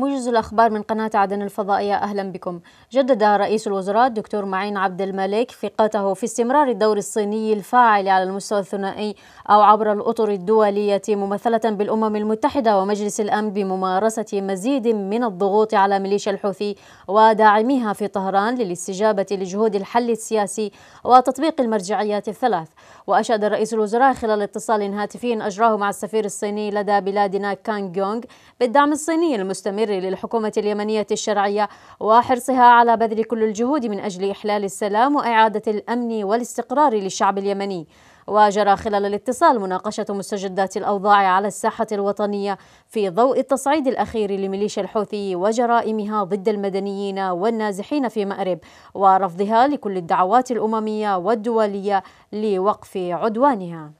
موجز الأخبار من قناة عدن الفضائية أهلا بكم جدد رئيس الوزراء الدكتور معين عبد الملك ثقته في استمرار الدور الصيني الفاعل على المستوى الثنائي أو عبر الأطر الدولية ممثلة بالأمم المتحدة ومجلس الأمن بممارسة مزيد من الضغوط على ميليشيا الحوثي وداعميها في طهران للاستجابة لجهود الحل السياسي وتطبيق المرجعيات الثلاث وأشاد رئيس الوزراء خلال اتصال هاتفي أجراه مع السفير الصيني لدى بلادنا كانغ يونغ بالدعم الصيني المستمر المستمر للحكومة اليمنية الشرعية وحرصها على بذل كل الجهود من أجل إحلال السلام وإعادة الأمن والاستقرار للشعب اليمني وجرى خلال الاتصال مناقشة مستجدات الأوضاع على الساحة الوطنية في ضوء التصعيد الأخير لميليشيا الحوثي وجرائمها ضد المدنيين والنازحين في مأرب ورفضها لكل الدعوات الأممية والدولية لوقف عدوانها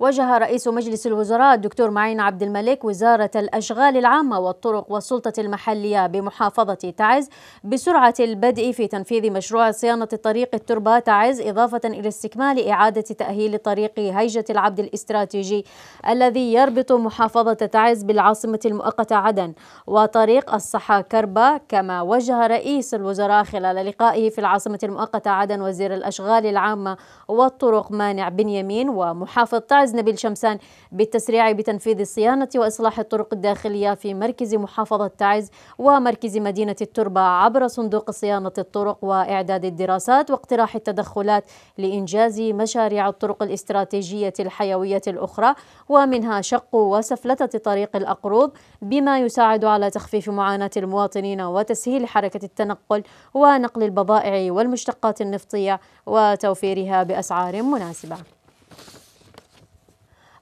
وجه رئيس مجلس الوزراء الدكتور معين عبد الملك وزارة الأشغال العامة والطرق والسلطة المحلية بمحافظة تعز بسرعة البدء في تنفيذ مشروع صيانة طريق التربة تعز إضافة إلى استكمال إعادة تأهيل طريق هيجة العبد الاستراتيجي الذي يربط محافظة تعز بالعاصمة المؤقتة عدن وطريق الصحة كربة كما وجه رئيس الوزراء خلال لقائه في العاصمة المؤقتة عدن وزير الأشغال العامة والطرق مانع بنيامين ومحافظ تعز الأستاذ نبيل شمسان بالتسريع بتنفيذ الصيانة وإصلاح الطرق الداخلية في مركز محافظة تعز ومركز مدينة التربة عبر صندوق صيانة الطرق وإعداد الدراسات واقتراح التدخلات لإنجاز مشاريع الطرق الاستراتيجية الحيوية الأخرى ومنها شق وسفلتة طريق الأقروب بما يساعد على تخفيف معاناة المواطنين وتسهيل حركة التنقل ونقل البضائع والمشتقات النفطية وتوفيرها بأسعار مناسبة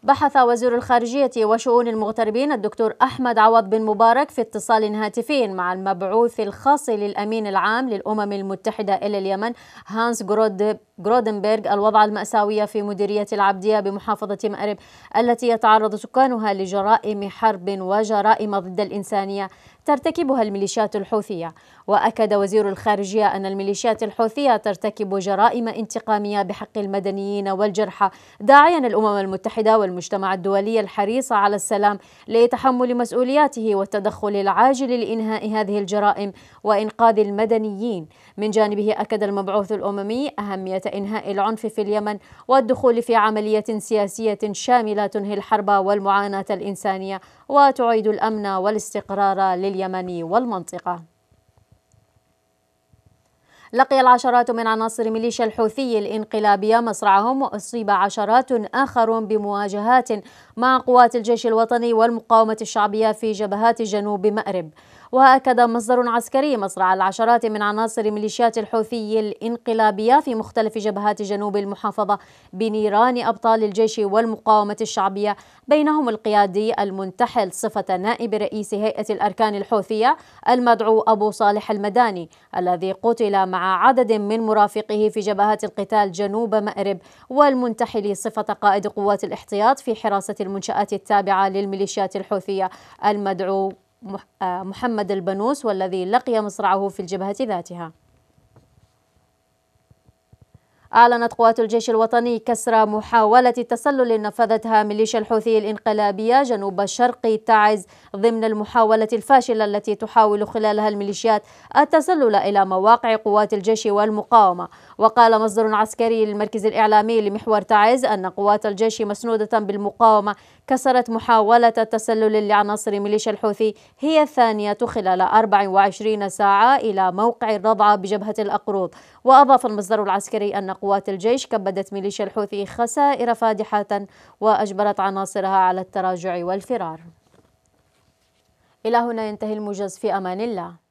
بحث وزير الخارجية وشؤون المغتربين الدكتور أحمد عوض بن مبارك في اتصال هاتفي مع المبعوث الخاص للأمين العام للأمم المتحدة إلى اليمن هانس جرود جرودنبرغ الوضع المأساوي في مديرية العبدية بمحافظة مأرب التي يتعرض سكانها لجرائم حرب وجرائم ضد الإنسانية ترتكبها الميليشيات الحوثية وأكد وزير الخارجية أن الميليشيات الحوثية ترتكب جرائم انتقامية بحق المدنيين والجرحى داعيا الأمم المتحدة والمجتمع الدولي الحريص على السلام لتحمل مسؤولياته والتدخل العاجل لإنهاء هذه الجرائم وإنقاذ المدنيين من جانبه أكد المبعوث الأممي أهمية إنهاء العنف في اليمن والدخول في عملية سياسية شاملة تنهي الحرب والمعاناة الإنسانية وتعيد الأمن والاستقرار لليمن والمنطقة لقي العشرات من عناصر ميليشيا الحوثي الانقلابية مصرعهم وأصيب عشرات آخرون بمواجهات مع قوات الجيش الوطني والمقاومة الشعبية في جبهات جنوب مأرب وأكد مصدر عسكري مصرع العشرات من عناصر ميليشيات الحوثي الانقلابية في مختلف جبهات جنوب المحافظة بنيران أبطال الجيش والمقاومة الشعبية بينهم القيادي المنتحل صفة نائب رئيس هيئة الأركان الحوثية المدعو أبو صالح المداني الذي قتل مع عدد من مرافقه في جبهات القتال جنوب مأرب والمنتحل صفة قائد قوات الاحتياط في حراسة المنشآت التابعة للميليشيات الحوثية المدعو آه، محمد البنوس والذي لقي مصرعه في الجبهة ذاتها أعلنت قوات الجيش الوطني كسر محاولة تسلل نفذتها ميليشيا الحوثي الإنقلابية جنوب شرق تعز ضمن المحاولة الفاشلة التي تحاول خلالها الميليشيات التسلل إلى مواقع قوات الجيش والمقاومة وقال مصدر عسكري للمركز الإعلامي لمحور تعز أن قوات الجيش مسنودة بالمقاومة كسرت محاولة التسلل لعناصر ميليشيا الحوثي هي الثانية خلال 24 ساعة إلى موقع الرضعة بجبهة الأقروض وأضاف المصدر العسكري أن قوات الجيش كبدت ميليشيا الحوثي خسائر فادحة وأجبرت عناصرها على التراجع والفرار إلى هنا ينتهي الموجز في أمان الله